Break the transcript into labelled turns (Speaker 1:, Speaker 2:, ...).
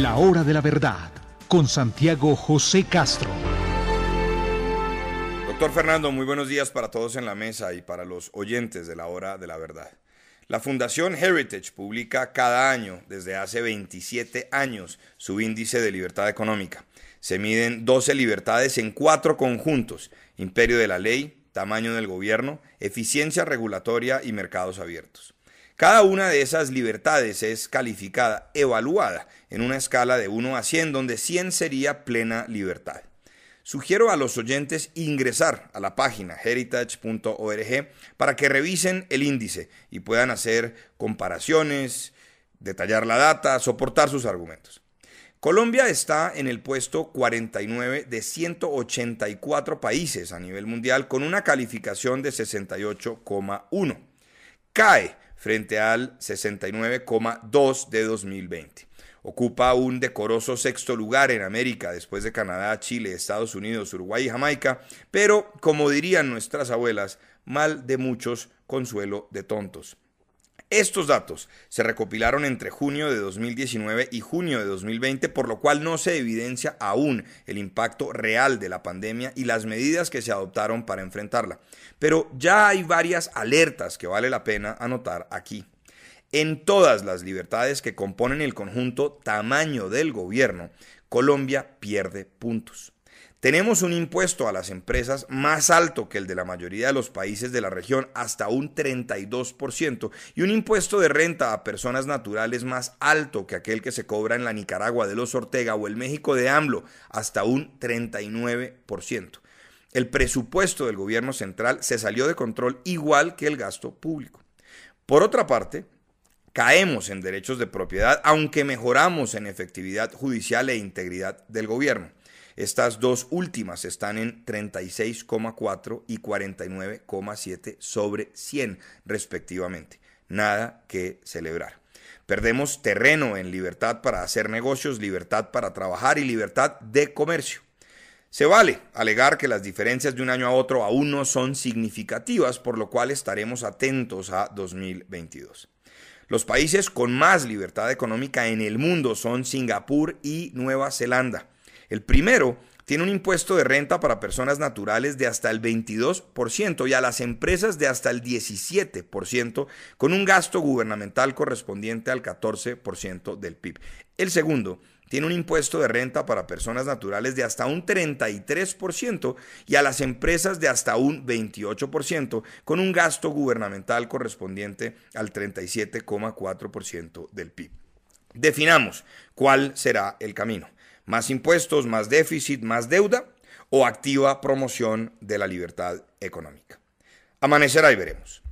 Speaker 1: La hora de la verdad con Santiago José Castro. Doctor Fernando, muy buenos días para todos en la mesa y para los oyentes de la hora de la verdad. La Fundación Heritage publica cada año, desde hace 27 años, su índice de libertad económica. Se miden 12 libertades en cuatro conjuntos, imperio de la ley, tamaño del gobierno, eficiencia regulatoria y mercados abiertos. Cada una de esas libertades es calificada, evaluada, en una escala de 1 a 100, donde 100 sería plena libertad. Sugiero a los oyentes ingresar a la página heritage.org para que revisen el índice y puedan hacer comparaciones, detallar la data, soportar sus argumentos. Colombia está en el puesto 49 de 184 países a nivel mundial con una calificación de 68,1. Cae frente al 69,2 de 2020. Ocupa un decoroso sexto lugar en América después de Canadá, Chile, Estados Unidos, Uruguay y Jamaica, pero como dirían nuestras abuelas, mal de muchos, consuelo de tontos. Estos datos se recopilaron entre junio de 2019 y junio de 2020, por lo cual no se evidencia aún el impacto real de la pandemia y las medidas que se adoptaron para enfrentarla. Pero ya hay varias alertas que vale la pena anotar aquí. En todas las libertades que componen el conjunto tamaño del gobierno, Colombia pierde puntos. Tenemos un impuesto a las empresas más alto que el de la mayoría de los países de la región, hasta un 32%, y un impuesto de renta a personas naturales más alto que aquel que se cobra en la Nicaragua de los Ortega o el México de AMLO, hasta un 39%. El presupuesto del gobierno central se salió de control igual que el gasto público. Por otra parte, caemos en derechos de propiedad, aunque mejoramos en efectividad judicial e integridad del gobierno. Estas dos últimas están en 36,4 y 49,7 sobre 100 respectivamente. Nada que celebrar. Perdemos terreno en libertad para hacer negocios, libertad para trabajar y libertad de comercio. Se vale alegar que las diferencias de un año a otro aún no son significativas, por lo cual estaremos atentos a 2022. Los países con más libertad económica en el mundo son Singapur y Nueva Zelanda. El primero tiene un impuesto de renta para personas naturales de hasta el 22% y a las empresas de hasta el 17%, con un gasto gubernamental correspondiente al 14% del PIB. El segundo tiene un impuesto de renta para personas naturales de hasta un 33% y a las empresas de hasta un 28%, con un gasto gubernamental correspondiente al 37,4% del PIB. Definamos cuál será el camino más impuestos, más déficit, más deuda o activa promoción de la libertad económica. Amanecerá y veremos.